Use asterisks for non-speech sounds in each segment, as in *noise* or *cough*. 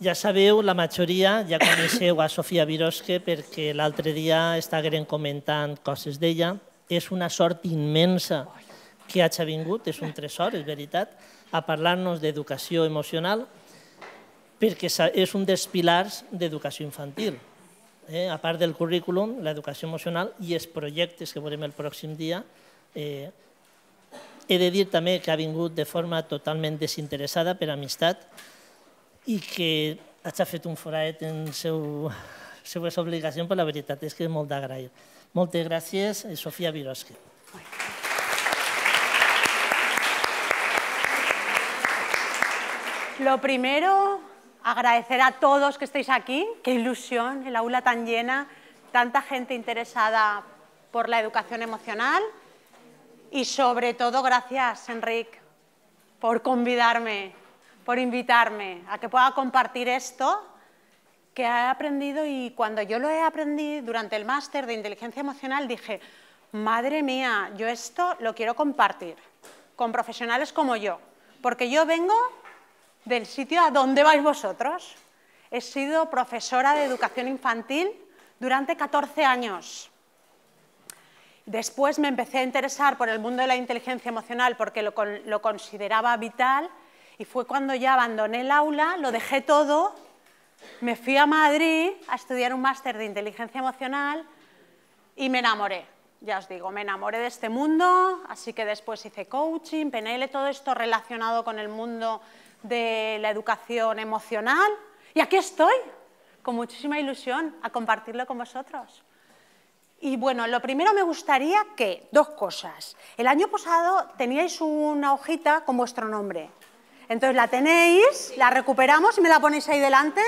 Ja sabeu, la majoria ja coneixeu a Sofia Virosque perquè l'altre dia estàvem comentant coses d'ella. És una sort immensa que hagi vingut, és un tresor, és veritat, a parlar-nos d'educació emocional perquè és un dels pilars d'educació infantil. Eh? A part del currículum, l'educació emocional i els projectes que veurem el pròxim dia, eh, he de dir també que ha vingut de forma totalment desinteressada per amistat, y que hacha fet un foradet en seu, seues obligación la veritat es que és molt d'agrair. Moltes gràcies, eh, Sofia Viroski. Lo primero, agradecer a todos que estáis aquí. Qué ilusión, el aula tan llena, tanta gente interesada por la educación emocional. Y sobre todo, gracias, Enric, por convidarme por invitarme a que pueda compartir esto que he aprendido y cuando yo lo he aprendido durante el máster de inteligencia emocional dije, madre mía, yo esto lo quiero compartir con profesionales como yo, porque yo vengo del sitio a donde vais vosotros. He sido profesora de educación infantil durante 14 años. Después me empecé a interesar por el mundo de la inteligencia emocional porque lo, lo consideraba vital y fue cuando ya abandoné el aula, lo dejé todo, me fui a Madrid a estudiar un máster de inteligencia emocional y me enamoré. Ya os digo, me enamoré de este mundo, así que después hice coaching, PNL, todo esto relacionado con el mundo de la educación emocional. Y aquí estoy, con muchísima ilusión, a compartirlo con vosotros. Y bueno, lo primero me gustaría que, dos cosas. El año pasado teníais una hojita con vuestro nombre. Entonces la tenéis, la recuperamos y me la ponéis ahí delante.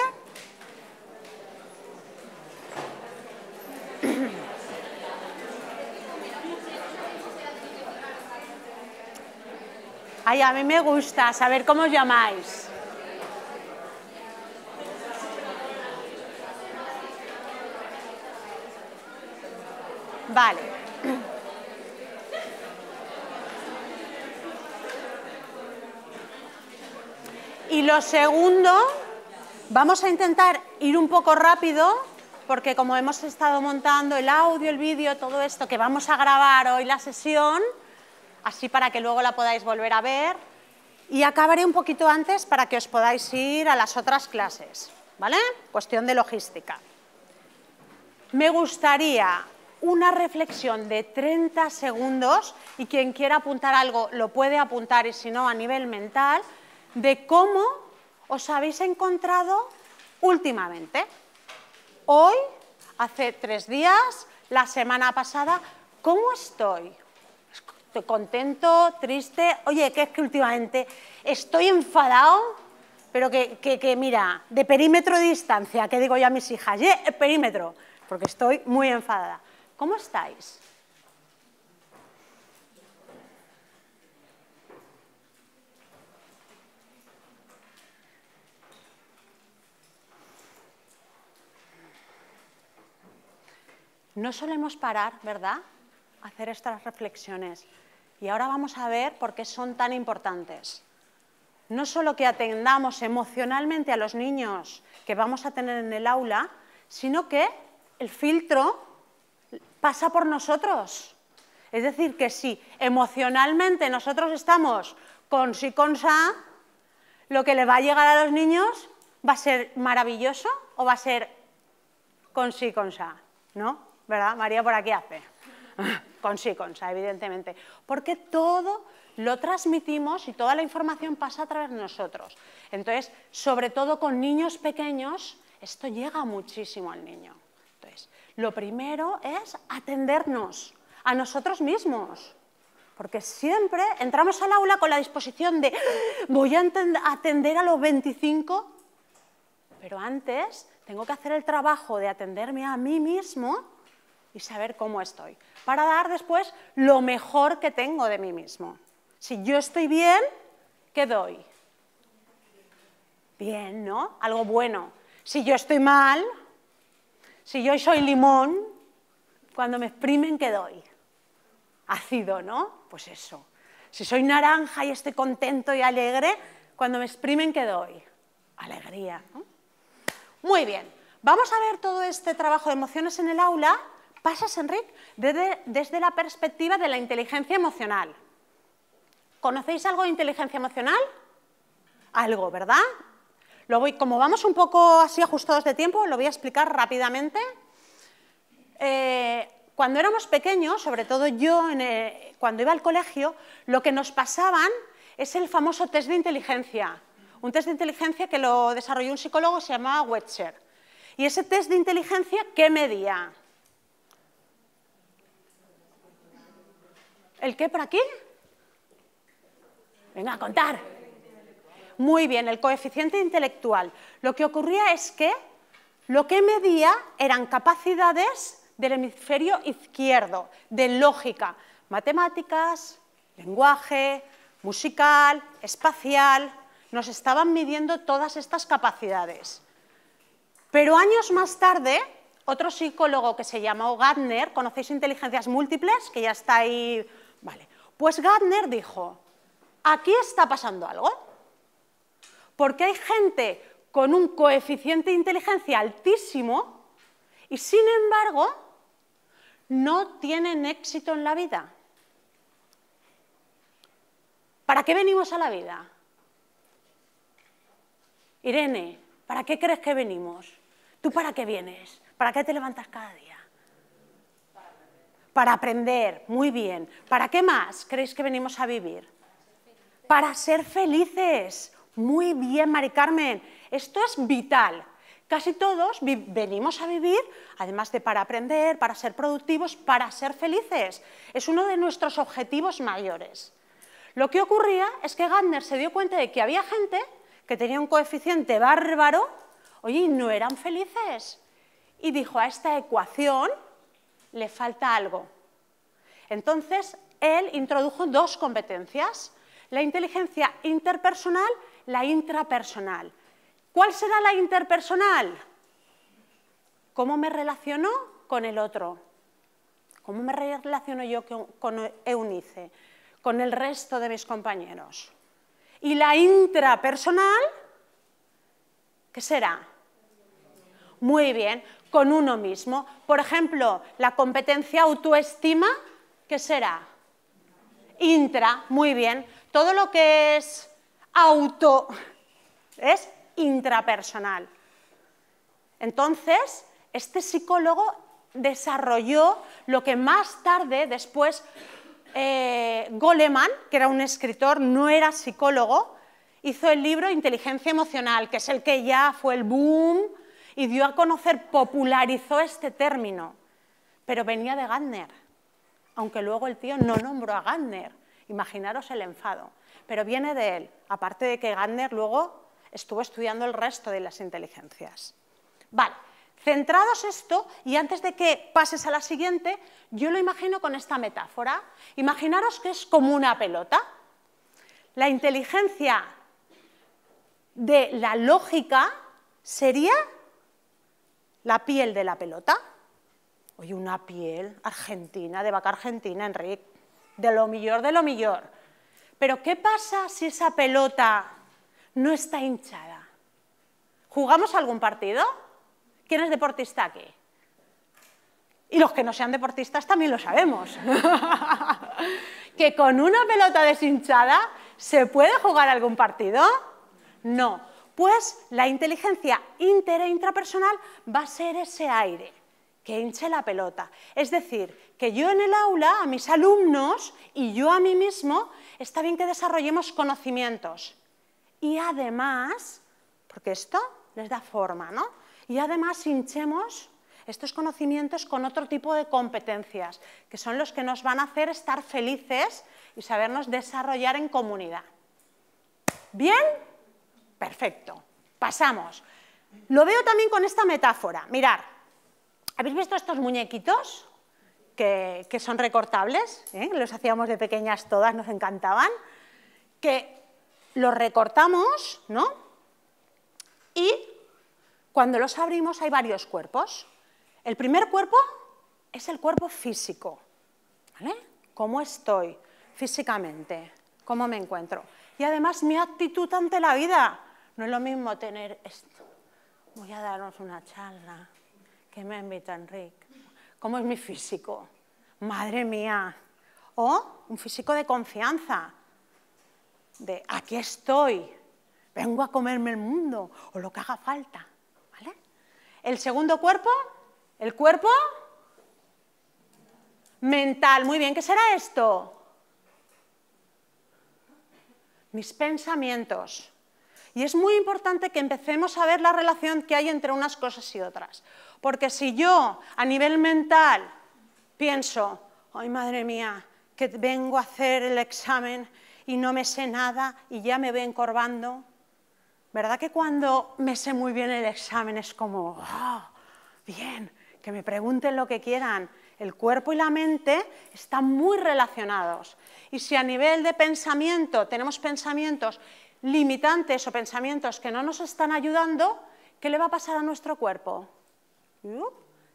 Ay, a mí me gusta saber cómo os llamáis. Vale. Y lo segundo, vamos a intentar ir un poco rápido, porque como hemos estado montando el audio, el vídeo, todo esto que vamos a grabar hoy la sesión, así para que luego la podáis volver a ver, y acabaré un poquito antes para que os podáis ir a las otras clases, ¿vale? Cuestión de logística. Me gustaría una reflexión de 30 segundos y quien quiera apuntar algo lo puede apuntar y si no a nivel mental, de cómo os habéis encontrado últimamente. Hoy, hace tres días, la semana pasada, ¿cómo estoy? ¿Estoy contento, triste? Oye, ¿qué es que últimamente estoy enfadado, pero que, mira, de perímetro de distancia, que digo yo a mis hijas, perímetro, porque estoy muy enfadada. ¿Cómo estáis? No solemos parar, ¿verdad?, a hacer estas reflexiones. Y ahora vamos a ver por qué son tan importantes. No solo que atendamos emocionalmente a los niños que vamos a tener en el aula, sino que el filtro pasa por nosotros. Es decir, que si emocionalmente nosotros estamos con sí, con sa, lo que le va a llegar a los niños va a ser maravilloso o va a ser con sí, con sa, ¿no? ¿verdad? María por aquí hace. Con sí, con sa, evidentemente. Porque todo lo transmitimos y toda la información pasa a través de nosotros. Entonces, sobre todo con niños pequeños, esto llega muchísimo al niño. Entonces, lo primero es atendernos a nosotros mismos. Porque siempre entramos al aula con la disposición de voy a atender a los 25, pero antes tengo que hacer el trabajo de atenderme a mí mismo y saber cómo estoy, para dar después lo mejor que tengo de mí mismo. Si yo estoy bien, ¿qué doy? Bien, ¿no? Algo bueno. Si yo estoy mal, si yo soy limón, cuando me exprimen, ¿qué doy? Ácido, ¿no? Pues eso. Si soy naranja y estoy contento y alegre, cuando me exprimen, ¿qué doy? Alegría. Muy bien, vamos a ver todo este trabajo de emociones en el aula pasas, Enric, desde, desde la perspectiva de la inteligencia emocional. ¿Conocéis algo de inteligencia emocional? Algo, ¿verdad? como vamos un poco así ajustados de tiempo, lo voy a explicar rápidamente. Eh, cuando éramos pequeños, sobre todo yo, cuando iba al colegio, lo que nos pasaban es el famoso test de inteligencia. Un test de inteligencia que lo desarrolló un psicólogo, se llamaba Wetzer. Y ese test de inteligencia, ¿qué medía? ¿El qué por aquí? Venga, a contar. Muy bien, el coeficiente intelectual. Lo que ocurría es que lo que medía eran capacidades del hemisferio izquierdo, de lógica, matemáticas, lenguaje, musical, espacial, nos estaban midiendo todas estas capacidades. Pero años más tarde, otro psicólogo que se llamó Gardner, ¿conocéis inteligencias múltiples? Que ya está ahí Vale. Pues Gardner dijo, aquí está pasando algo, porque hay gente con un coeficiente de inteligencia altísimo y sin embargo no tienen éxito en la vida. ¿Para qué venimos a la vida? Irene, ¿para qué crees que venimos? ¿Tú para qué vienes? ¿Para qué te levantas cada día? para aprender, muy bien. ¿Para qué más creéis que venimos a vivir? Para ser felices. Muy bien, Mari Carmen. Esto es vital. Casi todos venimos a vivir, además de para aprender, para ser productivos, para ser felices. Es uno de nuestros objetivos mayores. Lo que ocurría es que Gardner se dio cuenta de que había gente que tenía un coeficiente bárbaro, oye, y no eran felices. Y dijo, a esta ecuación le falta algo. Entonces, él introdujo dos competencias, la inteligencia interpersonal, la intrapersonal. ¿Cuál será la interpersonal? ¿Cómo me relaciono con el otro? ¿Cómo me relaciono yo con Eunice? Con el resto de mis compañeros. Y la intrapersonal, ¿qué será? Muy bien, con uno mismo. Por ejemplo, la competencia autoestima, ¿qué será? Intra, muy bien. Todo lo que es auto es intrapersonal. Entonces, este psicólogo desarrolló lo que más tarde, después, eh, Goleman, que era un escritor, no era psicólogo, hizo el libro Inteligencia Emocional, que es el que ya fue el boom y dio a conocer, popularizó este término, pero venía de Gardner, aunque luego el tío no nombró a Gardner, imaginaros el enfado, pero viene de él, aparte de que Gardner luego estuvo estudiando el resto de las inteligencias. Vale, Centrados esto, y antes de que pases a la siguiente, yo lo imagino con esta metáfora. Imaginaros que es como una pelota. La inteligencia de la lógica sería la piel de la pelota. hoy una piel argentina, de vaca argentina, Enrique, de lo mejor, de lo mejor. Pero ¿qué pasa si esa pelota no está hinchada? ¿Jugamos algún partido? ¿Quién es deportista aquí? Y los que no sean deportistas también lo sabemos. *laughs* que con una pelota deshinchada se puede jugar algún partido? No, pues la inteligencia inter e intrapersonal va a ser ese aire que hinche la pelota. Es decir, que yo en el aula, a mis alumnos y yo a mí mismo, está bien que desarrollemos conocimientos. Y además, porque esto les da forma, ¿no? Y además hinchemos estos conocimientos con otro tipo de competencias, que son los que nos van a hacer estar felices y sabernos desarrollar en comunidad. ¿Bien? Perfecto. Pasamos. Lo veo también con esta metáfora. Mirar, ¿habéis visto estos muñequitos que, son recortables? Eh? Los hacíamos de pequeñas todas, nos encantaban. Que los recortamos, ¿no? Y cuando los abrimos hay varios cuerpos. El primer cuerpo es el cuerpo físico. ¿vale? ¿Cómo estoy físicamente? ¿Cómo me encuentro? Y además mi actitud ante la vida. No es lo mismo tener esto. Voy a darnos una charla que me invita Enrique. ¿Cómo es mi físico? Madre mía. O un físico de confianza. De aquí estoy. Vengo a comerme el mundo o lo que haga falta. ¿Vale? El segundo cuerpo, el cuerpo mental. Muy bien, ¿qué será esto? Mis pensamientos. Y es muy importante que empecemos a ver la relación que hay entre unas cosas y otras. Porque si yo a nivel mental pienso, ay madre mía, que vengo a hacer el examen y no me sé nada y ya me voy encorvando, ¿verdad que cuando me sé muy bien el examen es como, oh, bien, que me pregunten lo que quieran? El cuerpo y la mente están muy relacionados. Y si a nivel de pensamiento tenemos pensamientos limitantes o pensamientos que no nos están ayudando, ¿qué le va a pasar a nuestro cuerpo? Uh,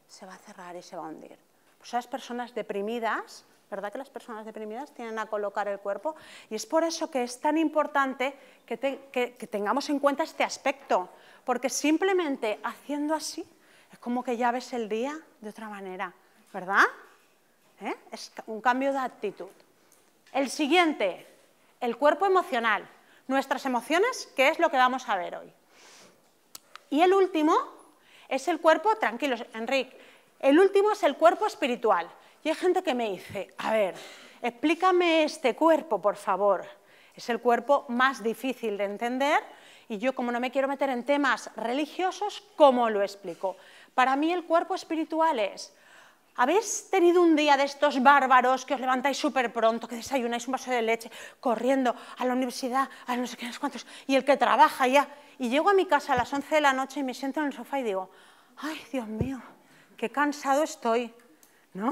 se va a cerrar y se va a hundir. Pues las personas deprimidas, ¿verdad que las personas deprimidas tienen a colocar el cuerpo? Y es por eso que es tan importante que, tengamos en cuenta este aspecto, porque simplemente haciendo así es como que ya ves el día de otra manera, ¿verdad? ¿Eh? Es un cambio de actitud. El siguiente, el cuerpo emocional nuestras emociones, que es lo que vamos a ver hoy. Y el último es el cuerpo, tranquilos, Enrique, el último es el cuerpo espiritual. Y hay gente que me dice, a ver, explícame este cuerpo, por favor. Es el cuerpo más difícil de entender y yo como no me quiero meter en temas religiosos, ¿cómo lo explico? Para mí el cuerpo espiritual es ¿Habéis tenido un día de estos bárbaros que os levantáis súper pronto, que desayunáis un vaso de leche, corriendo a la universidad, a no sé qué, no sé cuántos, y el que trabaja ya? Y llego a mi casa a las 11 de la noche y me siento en el sofá y digo, ay, Dios mío, qué cansado estoy. ¿No?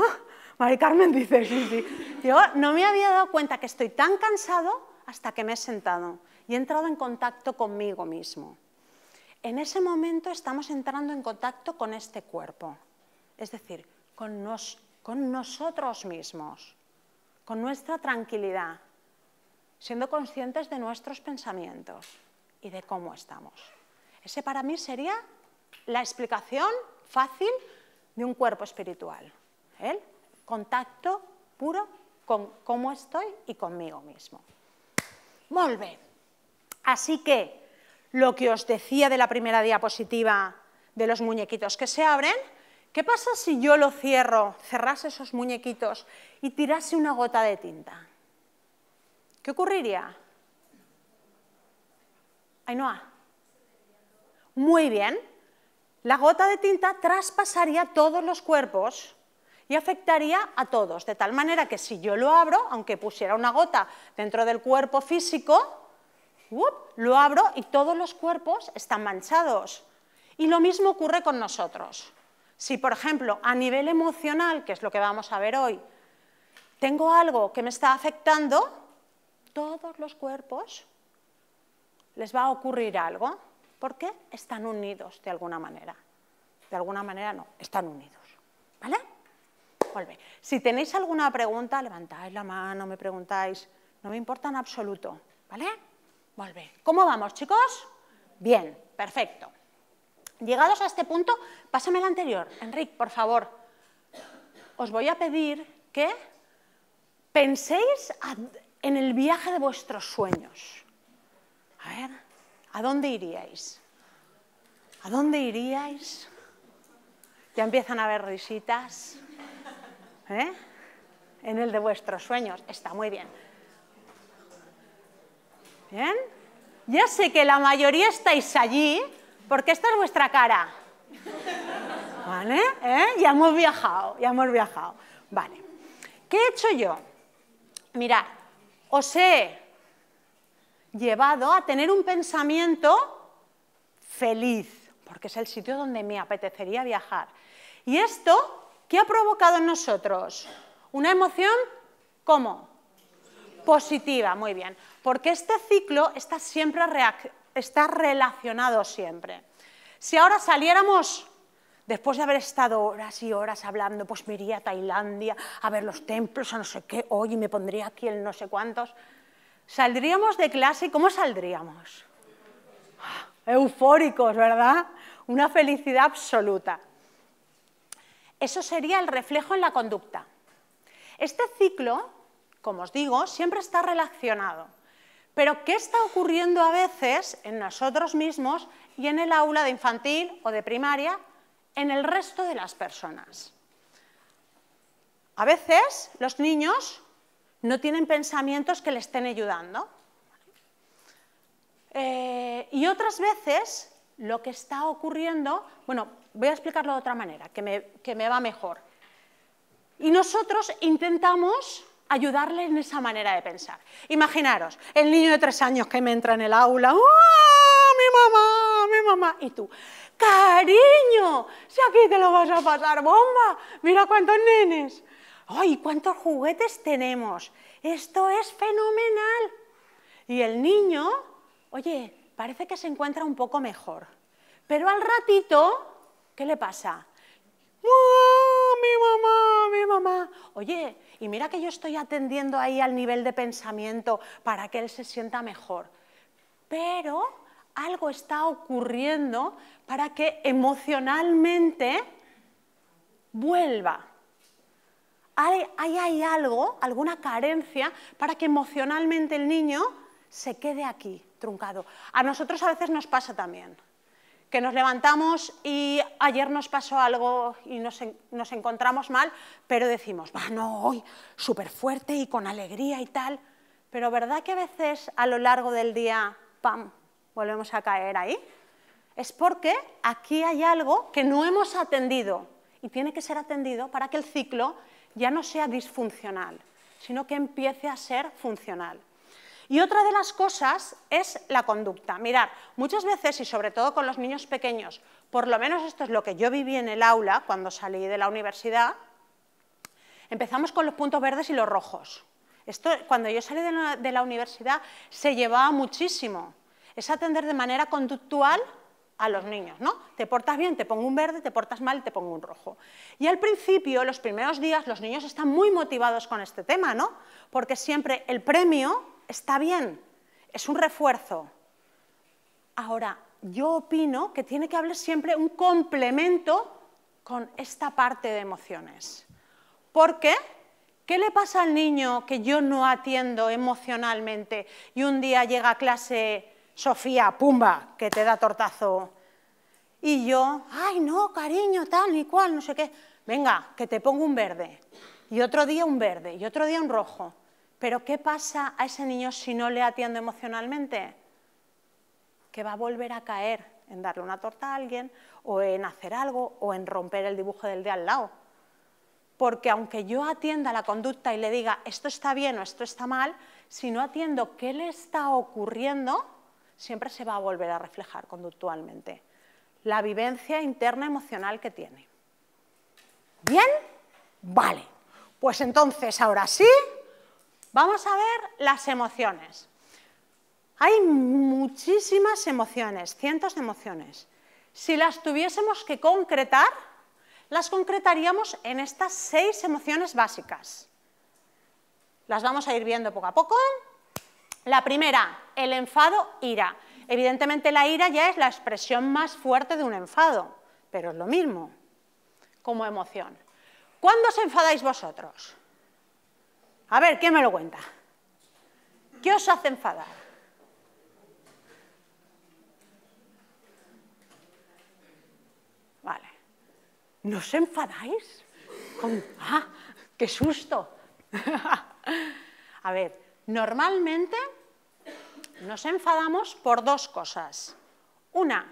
Mari Carmen dice, sí, sí. Yo no me había dado cuenta que estoy tan cansado hasta que me he sentado y he entrado en contacto conmigo mismo. En ese momento estamos entrando en contacto con este cuerpo. Es decir, con, nosotros mismos, con nuestra tranquilidad, siendo conscientes de nuestros pensamientos y de cómo estamos. Ese para mí sería la explicación fácil de un cuerpo espiritual. El ¿eh? contacto puro con cómo estoy y conmigo mismo. Volve. Así que lo que os decía de la primera diapositiva de los muñequitos que se abren, ¿Qué pasa si yo lo cierro, cerrase esos muñequitos y tirase una gota de tinta? ¿Qué ocurriría? Ainhoa. Muy bien. La gota de tinta traspasaría todos los cuerpos y afectaría a todos, de tal manera que si yo lo abro, aunque pusiera una gota dentro del cuerpo físico, lo abro y todos los cuerpos están manchados. Y lo mismo ocurre con nosotros. Si, por ejemplo, a nivel emocional, que es lo que vamos a ver hoy, tengo algo que me está afectando, todos los cuerpos les va a ocurrir algo, porque están unidos de alguna manera. De alguna manera no, están unidos. ¿Vale? Volve. Si tenéis alguna pregunta, levantáis la mano, me preguntáis, no me importa en absoluto. ¿Vale? Volve. ¿Cómo vamos, chicos? Bien, perfecto. Llegados a este punto, pásame el anterior. Enrique, por favor, os voy a pedir que penséis en el viaje de vuestros sueños. A ver, ¿a dónde iríais? ¿A dónde iríais? Ya empiezan a haber risitas. ¿eh? En el de vuestros sueños. Está muy bien. ¿Bien? Ya sé que la mayoría estáis allí porque esta es vuestra cara. ¿Vale? ¿Eh? Ya hemos viajado, ya hemos viajado. Vale. ¿Qué he hecho yo? Mirad, os he llevado a tener un pensamiento feliz, porque es el sitio donde me apetecería viajar. ¿Y esto qué ha provocado en nosotros? Una emoción, ¿cómo? Positiva, muy bien. Porque este ciclo está siempre está relacionado siempre. Si ahora saliéramos después de haber estado horas y horas hablando, pues me iría a Tailandia a ver los templos, a no sé qué, hoy me pondría aquí en no sé cuántos. Saldríamos de clase y ¿cómo saldríamos? Ah, eufóricos, ¿verdad? Una felicidad absoluta. Eso sería el reflejo en la conducta. Este ciclo, como os digo, siempre está relacionado. Pero ¿qué está ocurriendo a veces en nosotros mismos y en el aula de infantil o de primaria en el resto de las personas? A veces los niños no tienen pensamientos que les estén ayudando. Eh, y otras veces lo que está ocurriendo, bueno, voy a explicarlo de otra manera, que me va mejor. Y nosotros intentamos ayudarle en esa manera de pensar. Imaginaros, el niño de tres años que me entra en el aula, ¡Ah, mi mamá, mi mamá! Y tú, cariño, si aquí te lo vas a pasar bomba, mira cuántos nenes, ¡ay, cuántos juguetes tenemos! Esto es fenomenal. Y el niño, oye, parece que se encuentra un poco mejor, pero al ratito, ¿qué le pasa? mi mamá, mi mamá. Oye, y mira que yo estoy atendiendo ahí al nivel de pensamiento para que él se sienta mejor. Pero algo está ocurriendo para que emocionalmente vuelva. Ahí hay, hay algo, alguna carencia, para que emocionalmente el niño se quede aquí, truncado. A nosotros a veces nos pasa también que nos levantamos y ayer nos pasó algo y nos, encontramos mal, pero decimos, va, no, hoy súper fuerte y con alegría y tal. Pero ¿verdad que a veces a lo largo del día, pam, volvemos a caer ahí? Es porque aquí hay algo que no hemos atendido y tiene que ser atendido para que el ciclo ya no sea disfuncional, sino que empiece a ser funcional. Y otra de las cosas es la conducta. Mirar, muchas veces, y sobre todo con los niños pequeños, por lo menos esto es lo que yo viví en el aula cuando salí de la universidad, empezamos con los puntos verdes y los rojos. Esto, cuando yo salí de la, universidad, se llevaba muchísimo. Es atender de manera conductual a los niños, ¿no? Te portas bien, te pongo un verde, te portas mal, te pongo un rojo. Y al principio, los primeros días, los niños están muy motivados con este tema, Porque siempre el premio está bien, es un refuerzo. Ahora, yo opino que tiene que haber siempre un complemento con esta parte de emociones. ¿Por qué? ¿Qué le pasa al niño que yo no atiendo emocionalmente y un día llega a clase Sofía, pumba, que te da tortazo? Y yo, ay no, cariño, tal y cual, no sé qué. Venga, que te pongo un verde. Y otro día un verde, y otro día un rojo. Pero ¿qué pasa a ese niño si no le atiendo emocionalmente? Que va a volver a caer en darle una torta a alguien, o en hacer algo, o en romper el dibujo del de al lado. Porque aunque yo atienda la conducta y le diga esto está bien o esto está mal, si no atiendo qué le está ocurriendo, siempre se va a volver a reflejar conductualmente. La vivencia interna emocional que tiene. ¿Bien? Vale. Pues entonces, ahora sí, Vamos a ver las emociones. Hay muchísimas emociones, cientos de emociones. Si las tuviésemos que concretar, las concretaríamos en estas seis emociones básicas. Las vamos a ir viendo poco a poco. La primera, el enfado, ira. Evidentemente la ira ya es la expresión más fuerte de un enfado, pero es lo mismo como emoción. ¿Cuándo os enfadáis vosotros? A ver, ¿quién me lo cuenta? ¿Qué os hace enfadar? Vale. ¿Nos enfadáis? ¡Ah! ¡Qué susto! *laughs* A ver, normalmente nos enfadamos por dos cosas. Una,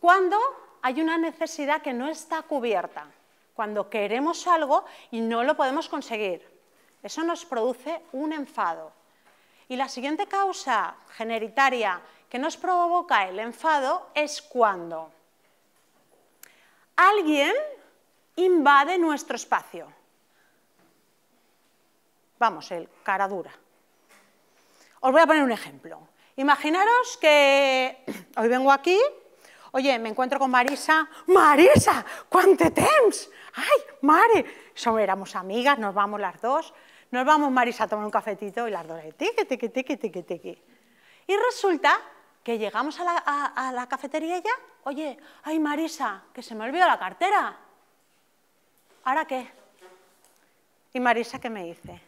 cuando hay una necesidad que no está cubierta, cuando queremos algo y no lo podemos conseguir. Eso nos produce un enfado. Y la siguiente causa generitaria que nos provoca el enfado es cuando alguien invade nuestro espacio. Vamos, el cara dura. Os voy a poner un ejemplo. Imaginaros que *clears throat* hoy vengo aquí, oye, me encuentro con Marisa. Marisa, ¿cuánto temps? Ay, Mare, Somos éramos amigas, nos vamos las dos. Nos vamos, Marisa, a tomar un cafetito y las dos, eh, tiqui, tiqui, tiqui, tiqui, tiqui. Y resulta que llegamos a la, a, cafetería ya, oye, ay Marisa, que se me olvidó la cartera. ¿Ahora qué? Y Marisa, ¿qué me dice?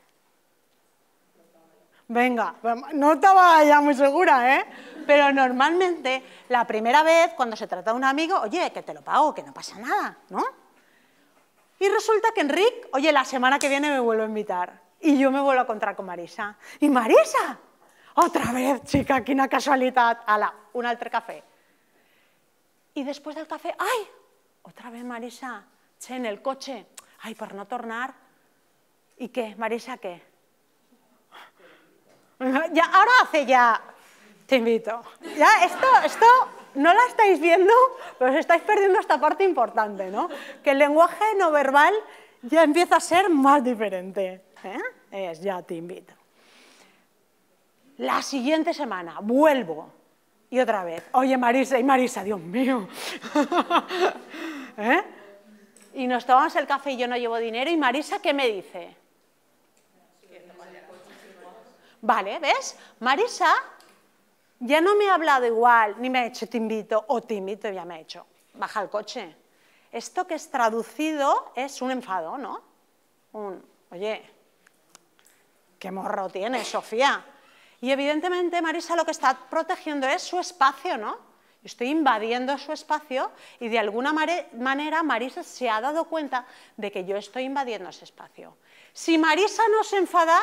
Venga, no estaba ya muy segura, ¿eh? Pero normalmente, la primera vez, cuando se trata de un amigo, oye, que te lo pago, que no pasa nada, ¿no? Y resulta que Enric, oye, la semana que viene me vuelvo a invitar. Y yo me vuelvo a encontrar con Marisa. Y Marisa, otra vez, chica, aquí una casualidad. Ala, un altre café. Y después del café, ay, otra vez Marisa, che, en el coche, ay, por no tornar. ¿Y qué? Marisa, ¿qué? Ya, ahora hace ya, te invito. Ya, esto, esto no la estáis viendo, pero os estáis perdiendo esta parte importante, ¿no? Que el lenguaje no verbal ya empieza a ser más diferente. ¿eh? Es, ya te invito. La siguiente semana vuelvo y otra vez, oye Marisa, y Marisa, Dios mío. *laughs* ¿Eh? Y nos tomamos el café y yo no llevo dinero. ¿Y Marisa qué me dice? Vale, ¿ves? Marisa ya no me ha hablado igual, ni me ha hecho te invito o te invito, ya me ha hecho. Baja el coche. Esto que es traducido es un enfado, ¿no? Un, oye, ¿Qué morro tiene, Sofía? Y evidentemente Marisa lo que está protegiendo es su espacio, ¿no? Estoy invadiendo su espacio y de alguna manera Marisa se ha dado cuenta de que yo estoy invadiendo ese espacio. Si Marisa no se enfada,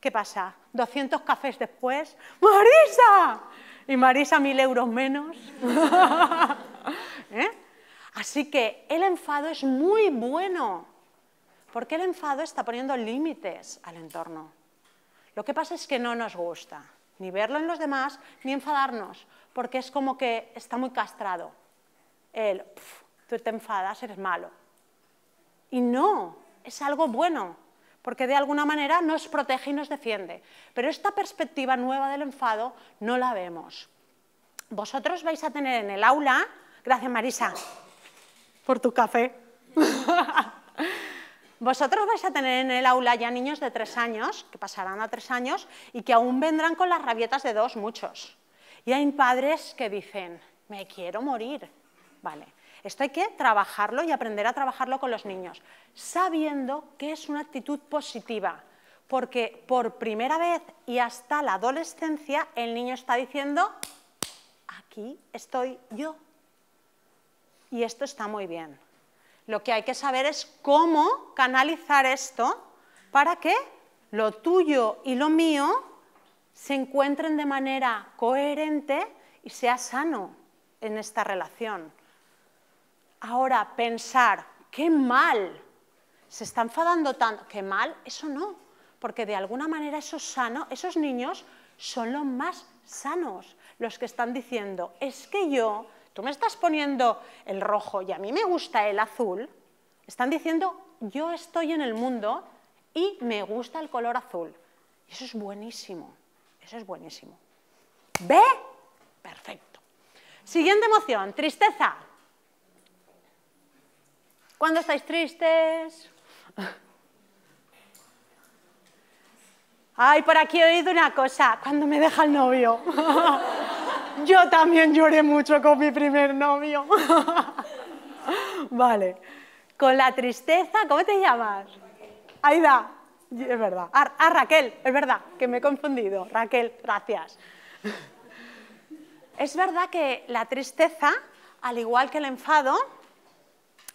¿qué pasa? 200 cafés después, ¡Marisa! Y Marisa mil euros menos. *laughs* ¿Eh? Así que el enfado es muy bueno porque el enfado está poniendo límites al entorno. Lo que pasa es que no nos gusta ni verlo en los demás, ni enfadarnos, porque es como que está muy castrado. El, tú te enfadas, eres malo. Y no, es algo bueno, porque de alguna manera nos protege y nos defiende. Pero esta perspectiva nueva del enfado no la vemos. Vosotros vais a tener en el aula, gracias Marisa por tu café, *laughs* Vosotros vais a tener en el aula ya niños de tres años, que pasarán a tres años, y que aún vendrán con las rabietas de dos, muchos. Y hay padres que dicen, me quiero morir. Vale, esto hay que trabajarlo y aprender a trabajarlo con los niños, sabiendo que es una actitud positiva, porque por primera vez y hasta la adolescencia el niño está diciendo, aquí estoy yo. Y esto está muy bien. Lo que hay que saber es cómo canalizar esto para que lo tuyo y lo mío se encuentren de manera coherente y sea sano en esta relación. Ahora, pensar, qué mal, se está enfadando tanto, qué mal, eso no, porque de alguna manera eso sano, esos niños son los más sanos, los que están diciendo, es que yo tú me estás poniendo el rojo y a mí me gusta el azul, están diciendo, yo estoy en el mundo y me gusta el color azul. Eso es buenísimo, eso es buenísimo. ¿Ve? Perfecto. Siguiente emoción, tristeza. ¿Cuándo estáis tristes? Ay, por aquí he oído una cosa, cuando me deja el novio. *laughs* Yo también lloré mucho con mi primer novio. vale. Con la tristeza, ¿cómo te llamas? Aida. Es verdad. Ah, ah, Raquel, es verdad, que me he confundido. Raquel, gracias. Es verdad que la tristeza, al igual que el enfado,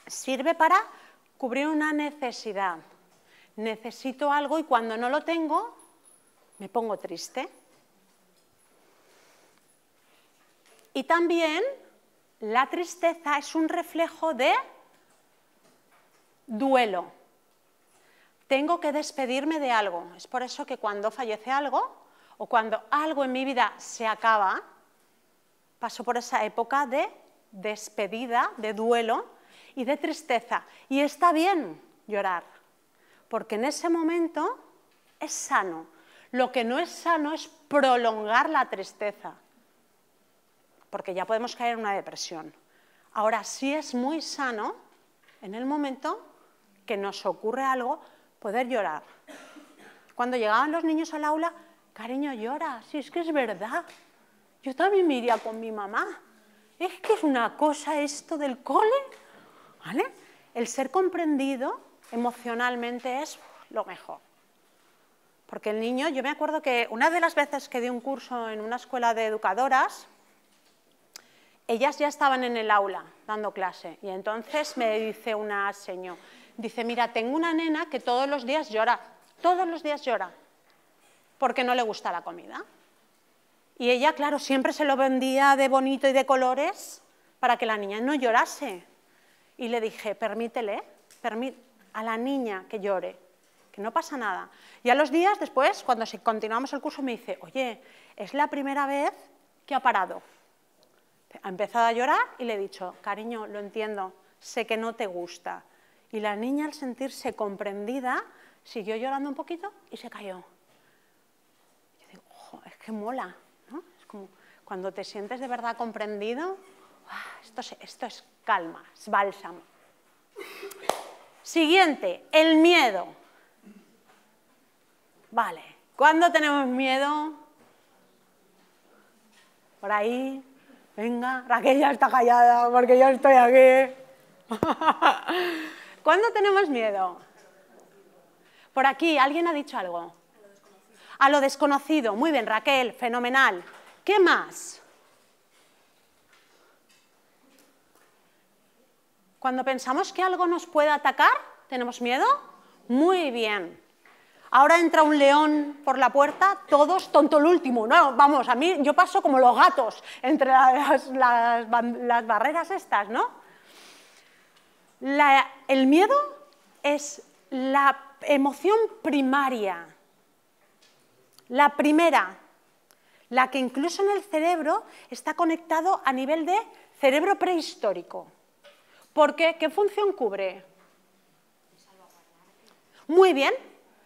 sirve para cubrir una necesidad. Necesito algo y cuando no lo tengo, me pongo triste. Y también la tristeza es un reflejo de duelo. Tengo que despedirme de algo. Es por eso que cuando fallece algo o cuando algo en mi vida se acaba, paso por esa época de despedida, de duelo y de tristeza. Y está bien llorar, porque en ese momento es sano. Lo que no es sano es prolongar la tristeza porque ya podemos caer en una depresión. Ahora, sí es muy sano, en el momento que nos ocurre algo, poder llorar. Cuando llegaban los niños al aula, cariño, llora, si es que es verdad. Yo también me iría con mi mamá. Es que es una cosa esto del cole, ¿vale? El ser comprendido emocionalmente es lo mejor. Porque el niño, yo me acuerdo que una de las veces que di un curso en una escuela de educadoras, ellas ya estaban en el aula dando clase y entonces me dice una señora, dice, mira, tengo una nena que todos los días llora, todos los días llora, porque no le gusta la comida. Y ella, claro, siempre se lo vendía de bonito y de colores para que la niña no llorase. Y le dije, permítele, permítele a la niña que llore, que no pasa nada. Y a los días después, cuando continuamos el curso, me dice, oye, es la primera vez que ha parado. Ha empezado a llorar y le he dicho, cariño, lo entiendo, sé que no te gusta. Y la niña al sentirse comprendida, siguió llorando un poquito y se cayó. Yo digo, ojo, es que mola, Es como cuando te sientes de verdad comprendido, esto esto es calma, es bálsamo. Siguiente, el miedo. Vale, ¿cuándo tenemos miedo? Por ahí, Venga, Raquel ya está callada porque yo estoy aquí. *laughs* ¿Cuándo tenemos miedo? Por aquí, ¿alguien ha dicho algo? A lo desconocido. Muy bien, Raquel, fenomenal. ¿Qué más? Cuando pensamos que algo nos puede atacar, ¿tenemos miedo? Muy bien. Ahora entra un león por la puerta, todos, tonto el último. No, vamos, a mí yo paso como los gatos entre las, barreras estas, ¿no? el miedo es la emoción primaria, la primera, la que incluso en el cerebro está conectado a nivel de cerebro prehistórico. qué? ¿qué función cubre? Muy bien,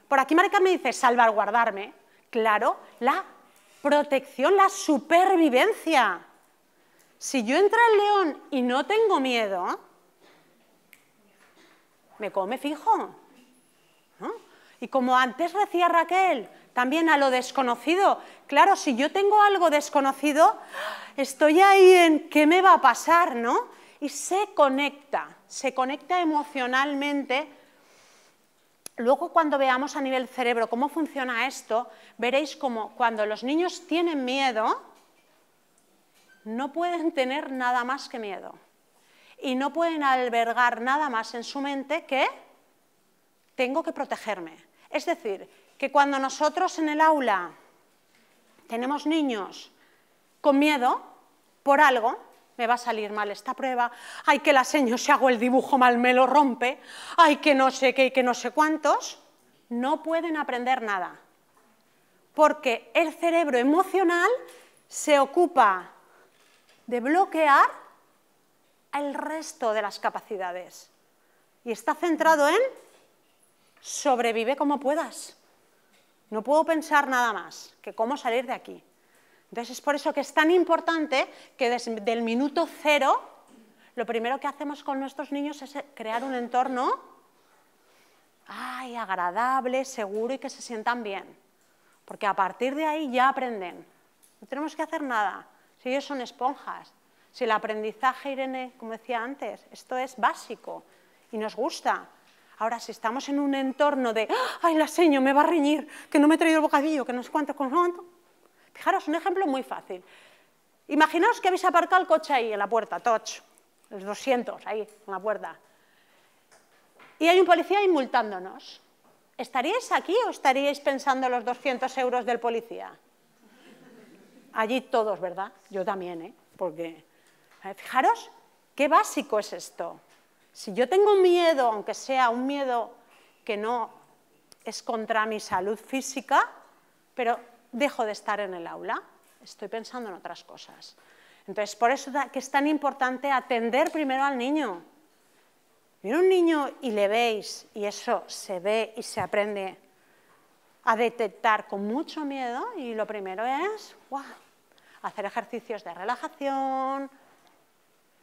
por aquí marica, me dice salvaguardarme. Claro, la protección, la supervivencia. Si yo entra al león y no tengo miedo, me come fijo. Y como antes decía Raquel, también a lo desconocido. Claro, si yo tengo algo desconocido, estoy ahí en qué me va a pasar, ¿no? Y se conecta, se conecta emocionalmente Luego, cuando veamos a nivel cerebro cómo funciona esto, veréis cómo cuando los niños tienen miedo, no pueden tener nada más que miedo. Y no pueden albergar nada más en su mente que tengo que protegerme. Es decir, que cuando nosotros en el aula tenemos niños con miedo por algo, me va a salir mal esta prueba, hay que la seño si hago el dibujo mal me lo rompe, hay que no sé qué y que no sé cuántos, no pueden aprender nada. Porque el cerebro emocional se ocupa de bloquear el resto de las capacidades. Y está centrado en sobrevive como puedas. No puedo pensar nada más que cómo salir de aquí. Entonces es por eso que es tan importante que desde el minuto cero lo primero que hacemos con nuestros niños es crear un entorno ay, agradable, seguro y que se sientan bien. Porque a partir de ahí ya aprenden. No tenemos que hacer nada. Si ellos son esponjas, si el aprendizaje, Irene, como decía antes, esto es básico y nos gusta. Ahora, si estamos en un entorno de, ah, ay, la seño me va a reñir, que no me he traído el bocadillo, que no sé cuánto, con cuánto, Fijaros, un ejemplo muy fácil. Imaginaos que habéis aparcado el coche ahí, en la puerta, touch, los 200, ahí, en la puerta. Y hay un policía inmultándonos. ¿Estaríais aquí o estaríais pensando los 200 euros del policía? Allí todos, ¿verdad? Yo también, ¿eh? Porque, eh, fijaros, qué básico es esto. Si yo tengo miedo, aunque sea un miedo que no es contra mi salud física, pero dejo de estar en el aula, estoy pensando en otras cosas. Entonces, por eso que es tan importante atender primero al niño. Viene un niño y le veis, y eso se ve y se aprende a detectar con mucho miedo, y lo primero es hacer ejercicios de relajación,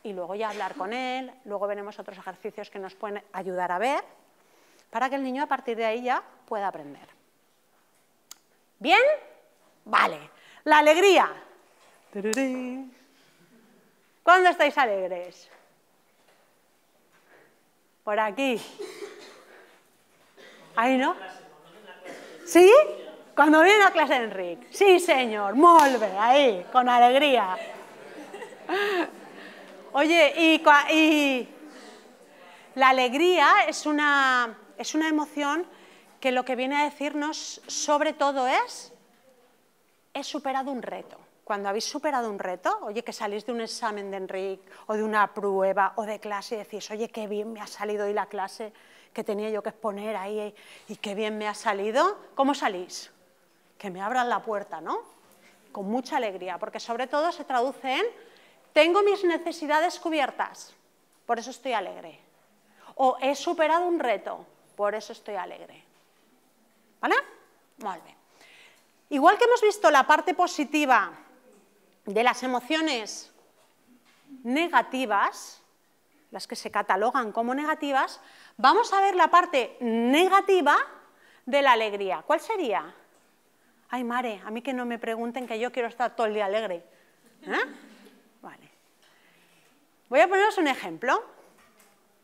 y luego ya hablar con él, luego veremos otros ejercicios que nos pueden ayudar a ver, para que el niño a partir de ahí ya pueda aprender. ¿Bien? Vale. La alegría. ¿Cuándo estáis alegres? Por aquí. Ahí, ¿no? ¿Sí? Cuando viene a clase de Enric. Sí, señor, molve, ahí, con alegría. Oye, y, y, la alegría es una, es una emoción que lo que viene a decirnos sobre todo es he superado un reto. Cuando habéis superado un reto, oye, que salís de un examen de Enrique o de una prueba o de clase y decís, oye, qué bien me ha salido hoy la clase que tenía yo que exponer ahí y qué bien me ha salido, ¿cómo salís? Que me abran la puerta, ¿no? Con mucha alegría, porque sobre todo se traduce en, tengo mis necesidades cubiertas, por eso estoy alegre. O he superado un reto, por eso estoy alegre. ¿Vale? Muy Igual que hemos visto la parte positiva de las emociones negativas, las que se catalogan como negativas, vamos a ver la parte negativa de la alegría. ¿Cuál sería? Ay, Mare, a mí que no me pregunten que yo quiero estar todo el día alegre. ¿Eh? Vale. Voy a poneros un ejemplo.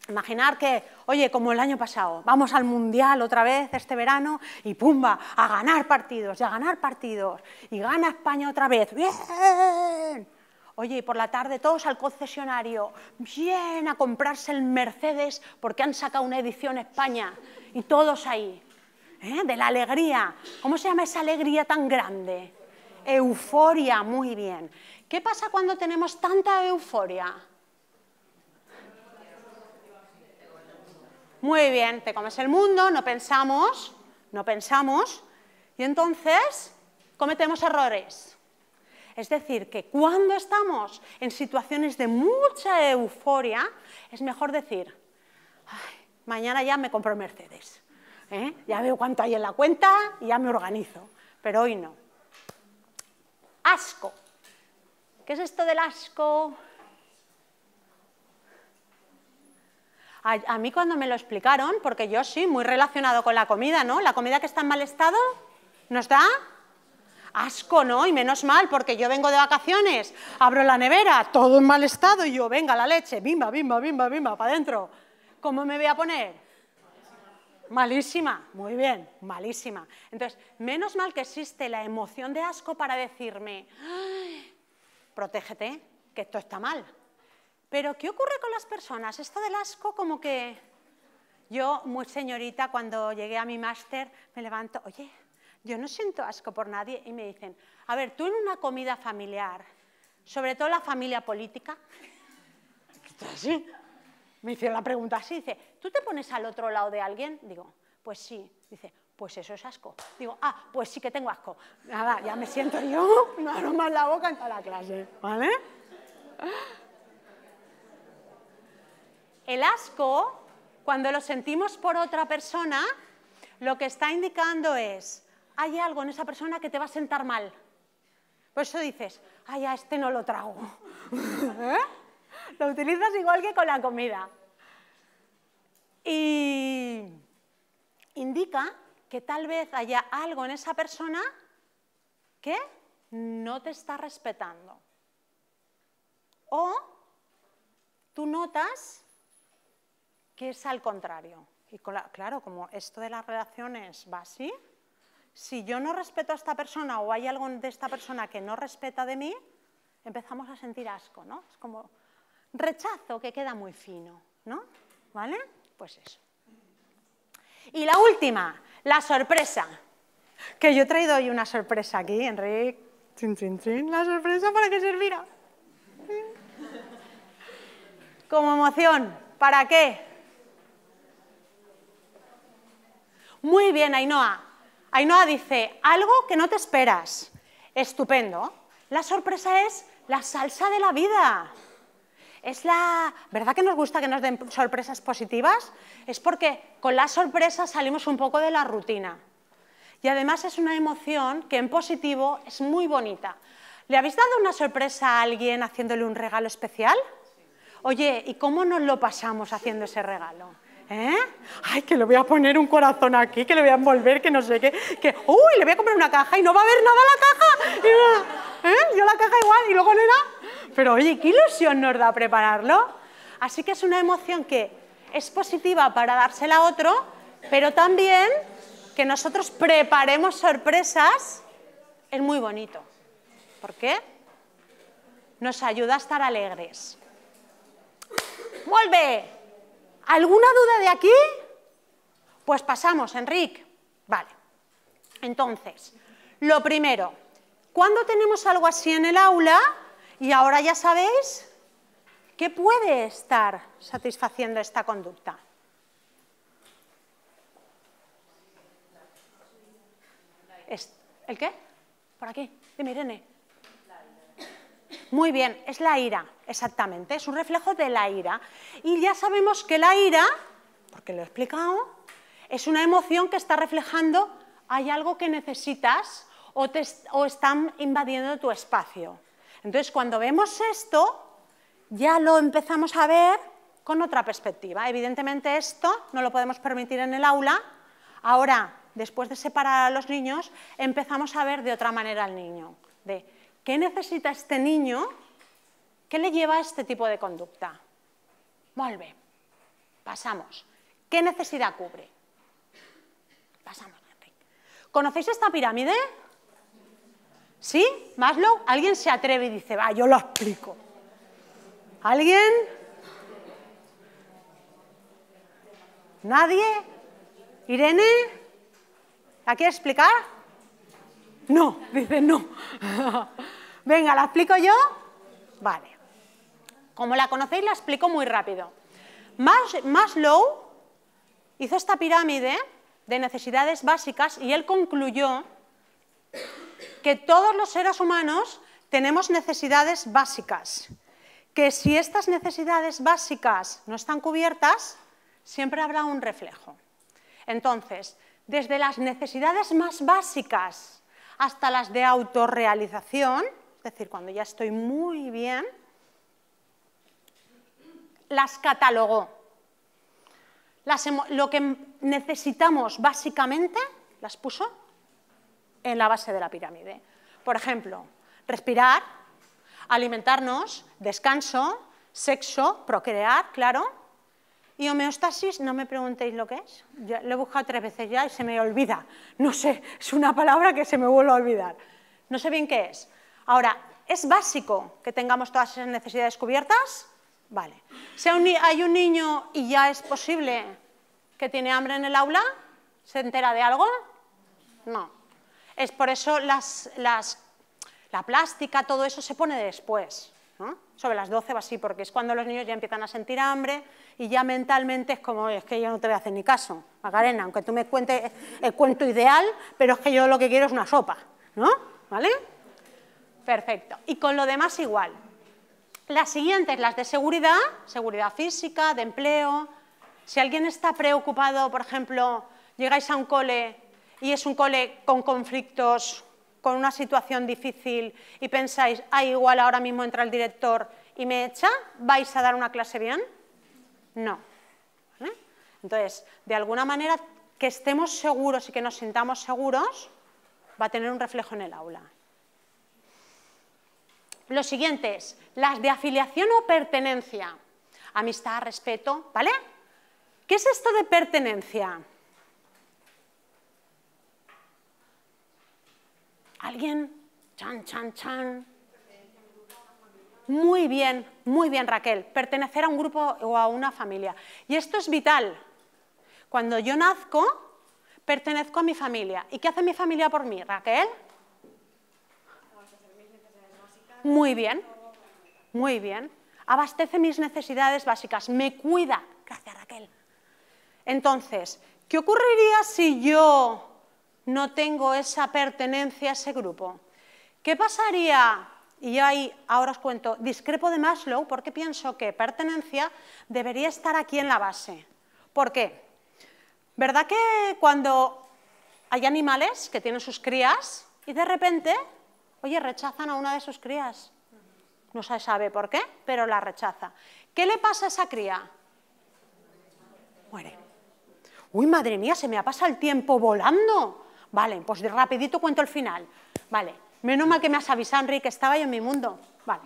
Imaginar que, oye, como el año pasado, vamos al Mundial otra vez este verano y pumba, a ganar partidos y a ganar partidos. Y gana España otra vez. ¡Bien! Oye, y por la tarde todos al concesionario. ¡Bien! A comprarse el Mercedes porque han sacado una edición España. Y todos ahí. ¿eh? De la alegría. ¿Cómo se llama esa alegría tan grande? Euforia, muy bien. ¿Qué pasa cuando tenemos tanta euforia? Muy bien, te comes el mundo, no pensamos, no pensamos, y entonces cometemos errores. Es decir, que cuando estamos en situaciones de mucha euforia, es mejor decir, mañana ya me compro Mercedes, ¿eh? ya veo cuánto hay en la cuenta y ya me organizo, pero hoy no. Asco. ¿Qué es esto del asco? A, mí cuando me lo explicaron, porque yo sí, muy relacionado con la comida, ¿no? La comida que está en mal estado, ¿nos da? Asco, ¿no? Y menos mal, porque yo vengo de vacaciones, abro la nevera, todo en mal estado, y yo, venga, la leche, bimba, bimba, bimba, bimba, para adentro. ¿Cómo me voy a poner? Malísima, muy bien, malísima. Entonces, menos mal que existe la emoción de asco para decirme, protégete, que esto está mal. Pero ¿qué ocurre con las personas? Esto del asco como que yo, muy señorita, cuando llegué a mi máster, me levanto, oye, yo no siento asco por nadie y me dicen, a ver, tú en una comida familiar, sobre todo la familia política, así, *laughs* me hicieron la pregunta así, dice, ¿tú te pones al otro lado de alguien? Digo, pues sí, dice, pues eso es asco. Digo, ah, pues sí que tengo asco. Nada, ya me siento yo, *laughs* me aroma en la boca en toda la clase, ¿vale? El asco, cuando lo sentimos por otra persona, lo que está indicando es, hay algo en esa persona que te va a sentar mal. Por eso dices, ay, a este no lo trago. *laughs* ¿Eh? Lo utilizas igual que con la comida. Y indica que tal vez haya algo en esa persona que no te está respetando. O tú notas que es al contrario. Y claro, como esto de las relaciones va así, si yo no respeto a esta persona o hay algo de esta persona que no respeta de mí, empezamos a sentir asco, ¿no? Es como rechazo que queda muy fino, ¿no? ¿Vale? Pues eso. Y la última, la sorpresa. Que yo he traído hoy una sorpresa aquí, Enrique. La sorpresa para qué servirá. Como emoción. ¿Para qué? Muy bien, Ainhoa. Ainhoa dice, algo que no te esperas. Estupendo. La sorpresa es la salsa de la vida. Es la... ¿Verdad que nos gusta que nos den sorpresas positivas? Es porque con la sorpresa salimos un poco de la rutina. Y además es una emoción que en positivo es muy bonita. ¿Le habéis dado una sorpresa a alguien haciéndole un regalo especial? Oye, ¿y cómo nos lo pasamos haciendo ese regalo? ¿Eh? Ay, que le voy a poner un corazón aquí, que le voy a envolver, que no sé qué. Que, uy, le voy a comprar una caja y no va a haber nada en la caja. ¿Eh? Yo la caja igual y luego da. Pero oye, qué ilusión nos da prepararlo. Así que es una emoción que es positiva para dársela a otro, pero también que nosotros preparemos sorpresas es muy bonito. ¿Por qué? Nos ayuda a estar alegres. ¡Vuelve! ¿Alguna duda de aquí? Pues pasamos, Enric. Vale. Entonces, lo primero, cuando tenemos algo así en el aula, y ahora ya sabéis qué puede estar satisfaciendo esta conducta. ¿El qué? Por aquí. Dime, Irene. Muy bien, es la ira, exactamente, es un reflejo de la ira. Y ya sabemos que la ira, porque lo he explicado, es una emoción que está reflejando hay algo que necesitas o, están invadiendo tu espacio. Entonces, cuando vemos esto, ya lo empezamos a ver con otra perspectiva. Evidentemente esto no lo podemos permitir en el aula. Ahora, después de separar a los niños, empezamos a ver de otra manera al niño. De, ¿Qué necesita este niño? ¿Qué le lleva a este tipo de conducta? Vuelve. Pasamos. ¿Qué necesidad cubre? Pasamos, ¿Conocéis esta pirámide? ¿Sí? Maslow, alguien se atreve y dice, va, yo lo explico. ¿Alguien? ¿Nadie? ¿Irene? ¿La quiere explicar? No, dice no. *laughs* Venga, ¿la explico yo? Vale. Como la conocéis, la explico muy rápido. Maslow hizo esta pirámide de necesidades básicas y él concluyó que todos los seres humanos tenemos necesidades básicas, que si estas necesidades básicas no están cubiertas, siempre habrá un reflejo. Entonces, desde las necesidades más básicas hasta las de autorrealización, es decir, cuando ya estoy muy bien, las catalogó. lo que necesitamos básicamente las puso en la base de la pirámide. Por ejemplo, respirar, alimentarnos, descanso, sexo, procrear, claro. Y homeostasis, no me preguntéis lo que es. Yo lo he buscado tres veces ya y se me olvida. No sé, es una palabra que se me vuelve a olvidar. No sé bien qué es. Ahora, ¿es básico que tengamos todas esas necesidades cubiertas? Vale. Si hay un niño y ya es posible que tiene hambre en el aula, ¿se entera de algo? No. Es por eso la plástica, todo eso se pone después. ¿no? Sobre las 12 o así, porque es cuando los niños ya empiezan a sentir hambre y ya mentalmente es como, es que yo no te voy a hacer ni caso, Magarena, aunque tú me cuentes el cuento ideal, pero es que yo lo que quiero es una sopa, ¿no? ¿Vale? Perfecto. Y con lo demás igual. Las siguientes, las de seguridad, seguridad física, de empleo. Si alguien está preocupado, por ejemplo, llegáis a un cole y es un cole con conflictos, con una situación difícil y pensáis, ah, igual ahora mismo entra el director y me echa, ¿vais a dar una clase bien? No. Entonces, de alguna manera, que estemos seguros y que nos sintamos seguros va a tener un reflejo en el aula. Los siguientes, las de afiliación o pertenencia. Amistad, respeto, ¿vale? ¿Qué es esto de pertenencia? ¿Alguien? Chan, chan, chan. Muy bien, muy bien Raquel, pertenecer a un grupo o a una familia. Y esto es vital. Cuando yo nazco, pertenezco a mi familia. ¿Y qué hace mi familia por mí, Raquel? muy bien, muy bien, abastece mis necesidades básicas, me cuida. Gracias, Raquel. Entonces, ¿qué ocurriría si yo no tengo esa pertenencia a ese grupo? ¿Qué pasaría? Y ahí ahora os cuento, discrepo de Maslow porque pienso que pertenencia debería estar aquí en la base. ¿Por qué? ¿Verdad que cuando hay animales que tienen sus crías y de repente Oye, rechazan a una de sus crías. No se sabe por qué, pero la rechaza. ¿Qué le pasa a esa cría? Muere. Uy, madre mía, se me ha pasado el tiempo volando. Vale, pues rapidito cuento el final. Vale, menos mal que me has avisado, Enrique, estaba yo en mi mundo. Vale.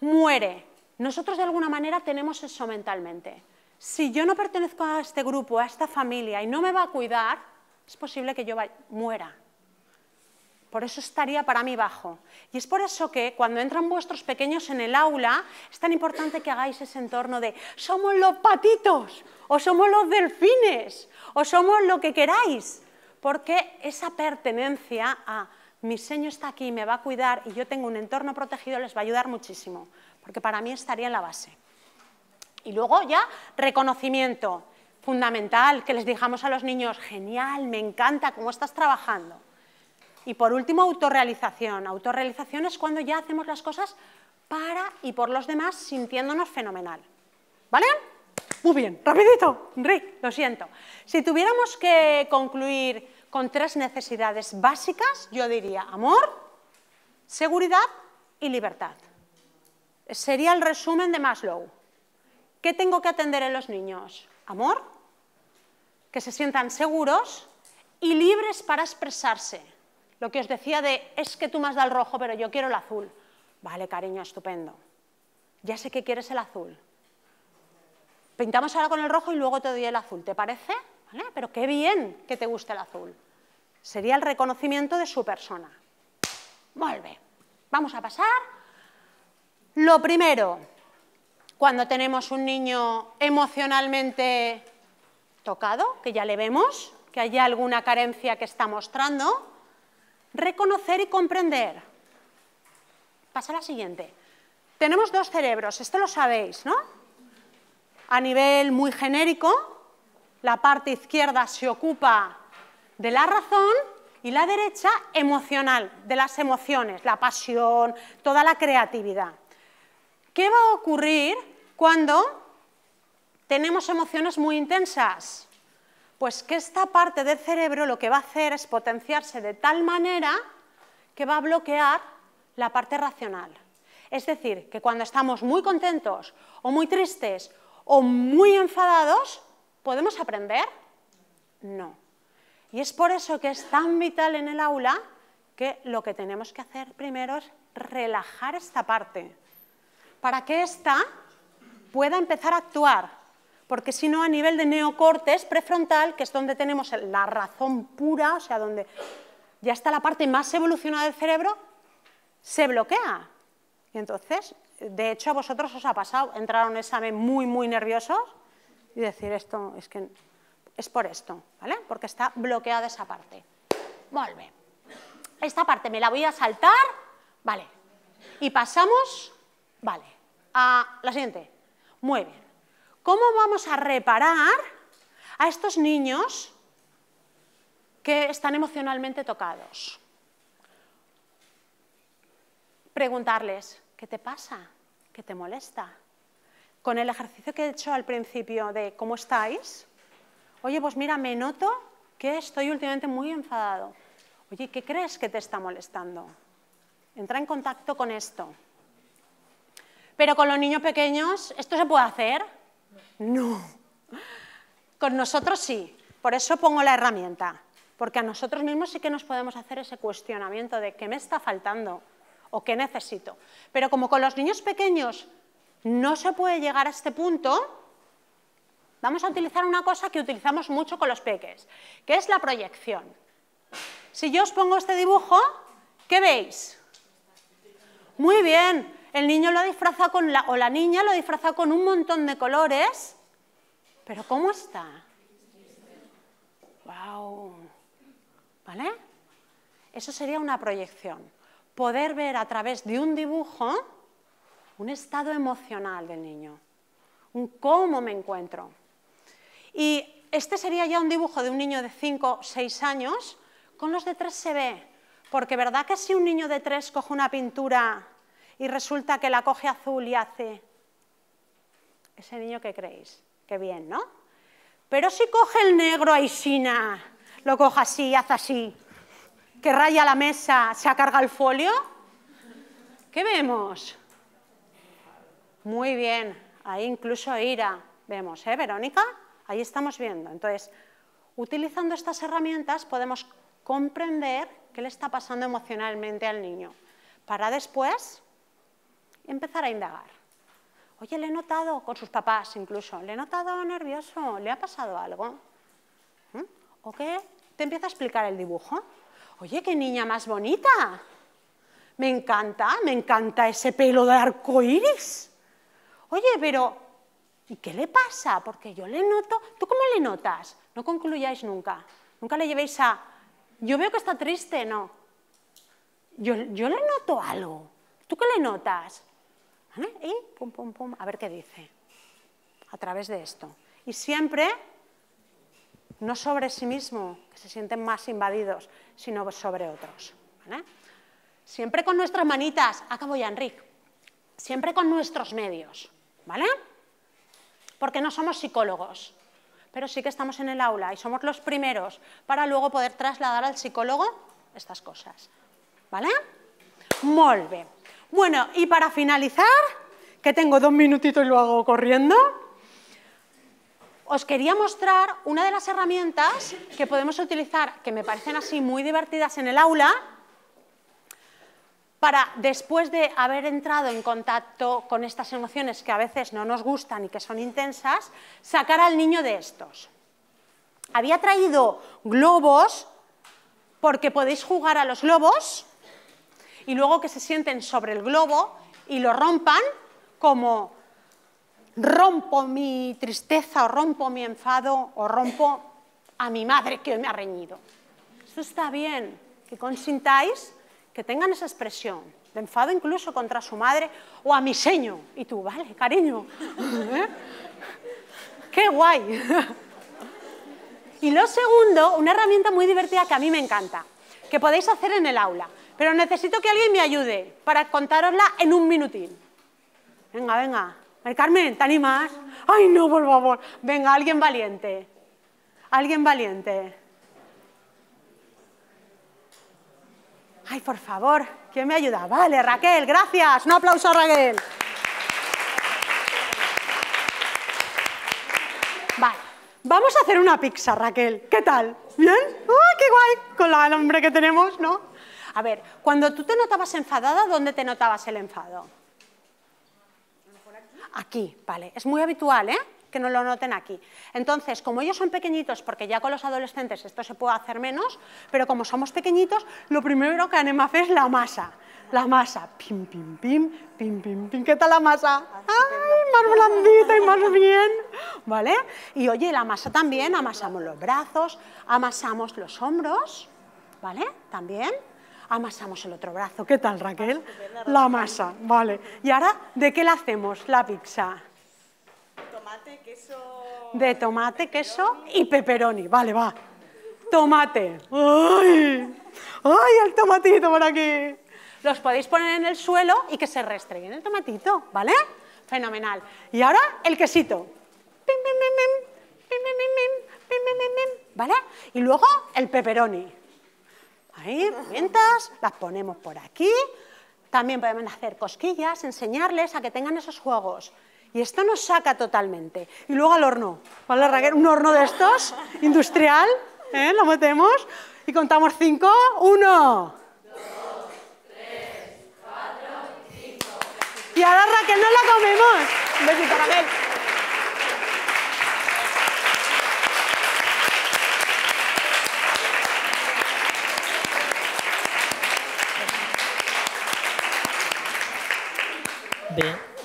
Muere. Nosotros de alguna manera tenemos eso mentalmente. Si yo no pertenezco a este grupo, a esta familia, y no me va a cuidar, es posible que yo muera. Por eso estaría para mí bajo. Y es por eso que cuando entran vuestros pequeños en el aula, es tan importante que hagáis ese entorno de somos los patitos, o somos los delfines, o somos lo que queráis. Porque esa pertenencia a mi seño está aquí, me va a cuidar y yo tengo un entorno protegido les va a ayudar muchísimo. Porque para mí estaría en la base. Y luego ya reconocimiento fundamental que les dijamos a los niños, genial, me encanta cómo estás trabajando. Y por último, autorrealización. Autorrealización es cuando ya hacemos las cosas para y por los demás sintiéndonos fenomenal. ¿Vale? Muy bien, rapidito, Rick, lo siento. Si tuviéramos que concluir con tres necesidades básicas, yo diría amor, seguridad y libertad. Sería el resumen de Maslow. ¿Qué tengo que atender en los niños? Amor, que se sientan seguros y libres para expresarse lo que os decía de, es que tú más da el rojo, pero yo quiero el azul. Vale, cariño, estupendo. Ya sé que quieres el azul. Pintamos ahora con el rojo y luego te doy el azul, ¿te parece? ¿Vale? Pero qué bien que te guste el azul. Sería el reconocimiento de su persona. Vuelve. Vamos a pasar. Lo primero, cuando tenemos un niño emocionalmente tocado, que ya le vemos, que haya alguna carencia que está mostrando, reconocer y comprender. Pasa a la siguiente. Tenemos dos cerebros, esto lo sabéis, ¿no? A nivel muy genérico, la parte izquierda se ocupa de la razón y la derecha emocional, de las emociones, la pasión, toda la creatividad. ¿Qué va a ocurrir cuando tenemos emociones muy intensas? Pues que esta parte del cerebro lo que va a hacer es potenciarse de tal manera que va a bloquear la parte racional. Es decir, que cuando estamos muy contentos o muy tristes o muy enfadados, ¿podemos aprender? No. Y es por eso que es tan vital en el aula que lo que tenemos que hacer primero es relajar esta parte, para que ésta pueda empezar a actuar, porque si no a nivel de neocortes prefrontal, que es donde tenemos la razón pura, o sea, donde ya está la parte más evolucionada del cerebro, se bloquea. Y entonces, de hecho, a vosotros os ha pasado entrar a un examen muy, muy nerviosos y decir esto es que es por esto, ¿vale? Porque está bloqueada esa parte. Vuelve. Esta parte me la voy a saltar, vale. Y pasamos, vale, a la siguiente. Muy bien. ¿Cómo vamos a reparar a estos niños que están emocionalmente tocados? Preguntarles, ¿qué te pasa? ¿Qué te molesta? Con el ejercicio que he hecho al principio de ¿cómo estáis? Oye, pues mira, me noto que estoy últimamente muy enfadado. Oye, ¿qué crees que te está molestando? Entra en contacto con esto. Pero con los niños pequeños esto se puede hacer. No. Con nosotros sí. Por eso pongo la herramienta. Porque a nosotros mismos sí que nos podemos hacer ese cuestionamiento de qué me está faltando o qué necesito. Pero como con los niños pequeños no se puede llegar a este punto, vamos a utilizar una cosa que utilizamos mucho con los peques, que es la proyección. Si yo os pongo este dibujo, ¿qué veis? Muy bien, el niño lo ha disfrazado con la, o la niña lo ha disfrazado con un montón de colores, pero ¿cómo está? ¡Wow! ¿Vale? Eso sería una proyección. Poder ver a través de un dibujo un estado emocional del niño, un cómo me encuentro. Y este sería ya un dibujo de un niño de 5 o 6 años, con los de 3 se ve, porque verdad que si un niño de 3 coge una pintura y resulta que la coge azul y hace... Ese niño que creéis, qué bien, ¿no? Pero si coge el negro a lo coge así, y hace así, que raya la mesa, se acarga el folio, ¿qué vemos? Muy bien, ahí incluso ira, vemos, ¿eh, Verónica? Ahí estamos viendo. Entonces, utilizando estas herramientas podemos comprender qué le está pasando emocionalmente al niño, para después empezar a indagar. Oye, le he notado, con sus papás incluso, le he notado nervioso, le ha pasado algo. ¿Mm? ¿O qué? Te empieza a explicar el dibujo. Oye, qué niña más bonita. Me encanta, me encanta ese pelo de arco iris. Oye, pero ¿y qué le pasa? Porque yo le noto. ¿Tú cómo le notas? No concluyáis nunca. Nunca le llevéis a. Yo veo que está triste, no. Yo, yo le noto algo. ¿Tú qué le notas? ¿Eh? y pum, pum, pum, a ver qué dice a través de esto. Y siempre no sobre sí mismo, que se sienten más invadidos, sino sobre otros. Siempre con nuestras manitas, acabo ah, ya, Enric, siempre con nuestros medios, ¿vale? Porque no somos psicólogos, pero sí que estamos en el aula y somos los primeros para luego poder trasladar al psicólogo estas cosas, ¿vale? Molve. Bueno, y para finalizar, que tengo dos minutitos y lo hago corriendo, os quería mostrar una de las herramientas que podemos utilizar, que me parecen así muy divertidas en el aula, para después de haber entrado en contacto con estas emociones que a veces no nos gustan y que son intensas, sacar al niño de estos. Había traído globos porque podéis jugar a los globos y luego que se sienten sobre el globo y lo rompan como rompo mi tristeza o rompo mi enfado o rompo a mi madre que hoy me ha reñido. Eso está bien, que consintáis que tengan esa expresión de enfado incluso contra su madre o a mi seño. Y tú, vale, cariño, ¿eh? qué guay. Y lo segundo, una herramienta muy divertida que a mí me encanta, que podéis hacer en el aula. Pero necesito que alguien me ayude para contarosla en un minutín. Venga, venga. Carmen, ¿te animas? Ay, no, por favor. Venga, alguien valiente. Alguien valiente. Ay, por favor, ¿quién me ayuda? Vale, Raquel, gracias. Un aplauso a Raquel. Vale, vamos a hacer una pizza, Raquel. ¿Qué tal? ¿Bien? ¡Ay, qué guay! Con la, el que tenemos, ¿no? A ver, cuando tú te notabas enfadada, ¿dónde te notabas el enfado? Aquí, vale. Es muy habitual, ¿eh? que no lo noten aquí. Entonces, como ellos son pequeñitos, porque ya con los adolescentes esto se puede hacer menos, pero como somos pequeñitos, lo primero que anima es la masa. La masa, pim, pim, pim, pim, pim, pim. ¿Qué tal la masa? ¡Ay, más blandita y más bien! ¿Vale? Y oye, la masa también, amasamos los brazos, amasamos los hombros, ¿vale? También amasamos el otro brazo. ¿Qué tal, Raquel? La masa, vale. ¿Y ahora de qué la hacemos la pizza? Tomate, queso... De tomate, queso y pepperoni. Vale, va. Tomate. ¡Ay! ¡Ay, el tomatito por aquí! Los podéis poner en el suelo y que se restreguen el tomatito, ¿vale? Fenomenal. Y ahora el quesito. Pim, pim, pim, pim. Pim, ¿Vale? Y luego el pepperoni ahí, ventas, las ponemos por aquí. También podemos hacer cosquillas, enseñarles a que tengan esos juegos. Y esto nos saca totalmente. Y luego al horno, Un horno de estos, industrial, ¿eh? lo metemos y contamos cinco, uno. Dos, tres, cuatro, cinco. Y ahora Raquel no la comemos. Un besito, Raquel. Bé,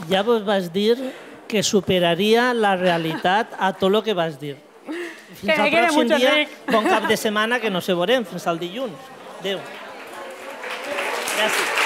ja vos vas dir que superaria la realitat a tot el que vas dir. Fins que al pròxim dia, ric. bon cap de setmana, que no se veurem, fins al dilluns. Adéu. Gràcies.